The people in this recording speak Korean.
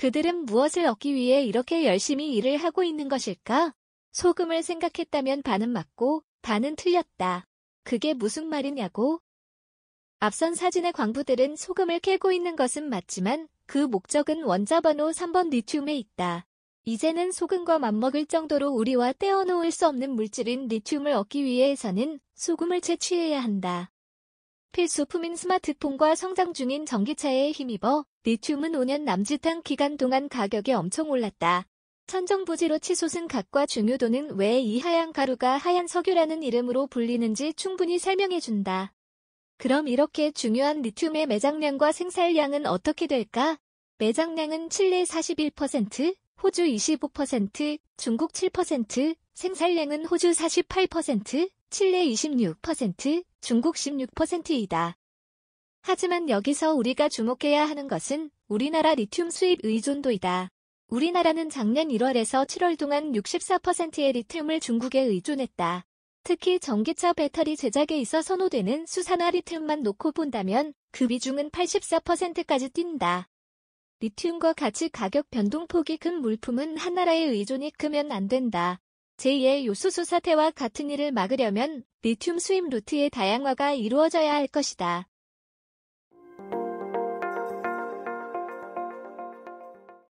그들은 무엇을 얻기 위해 이렇게 열심히 일을 하고 있는 것일까? 소금을 생각했다면 반은 맞고 반은 틀렸다. 그게 무슨 말이냐고? 앞선 사진의 광부들은 소금을 캐고 있는 것은 맞지만 그 목적은 원자번호 3번 리튬에 있다. 이제는 소금과 맞먹을 정도로 우리와 떼어놓을 수 없는 물질인 리튬을 얻기 위해서는 소금을 채취해야 한다. 필수품인 스마트폰과 성장 중인 전기차에 힘입어 리튬은 5년 남짓한 기간 동안 가격이 엄청 올랐다. 천정부지로 치솟은 각과 중요도는 왜 이 하얀 가루가 하얀 석유라는 이름으로 불리는지 충분히 설명해준다. 그럼 이렇게 중요한 리튬의 매장량과 생산량은 어떻게 될까? 매장량은 칠레 41%, 호주 25%, 중국 7%, 생산량은 호주 48%, 칠레 26%, 중국 16%이다. 하지만 여기서 우리가 주목해야 하는 것은 우리나라 리튬 수입 의존도이다. 우리나라는 작년 1월에서 7월 동안 64%의 리튬을 중국에 의존했다. 특히 전기차 배터리 제작에 있어 선호되는 수산화 리튬만 놓고 본다면 그 비중은 84%까지 뛴다. 리튬과 같이 가격 변동폭이 큰 물품은 한나라의 의존이 크면 안 된다. 제2의 요소수 사태와 같은 일을 막으려면 리튬 수입 루트의 다양화가 이루어져야 할 것이다.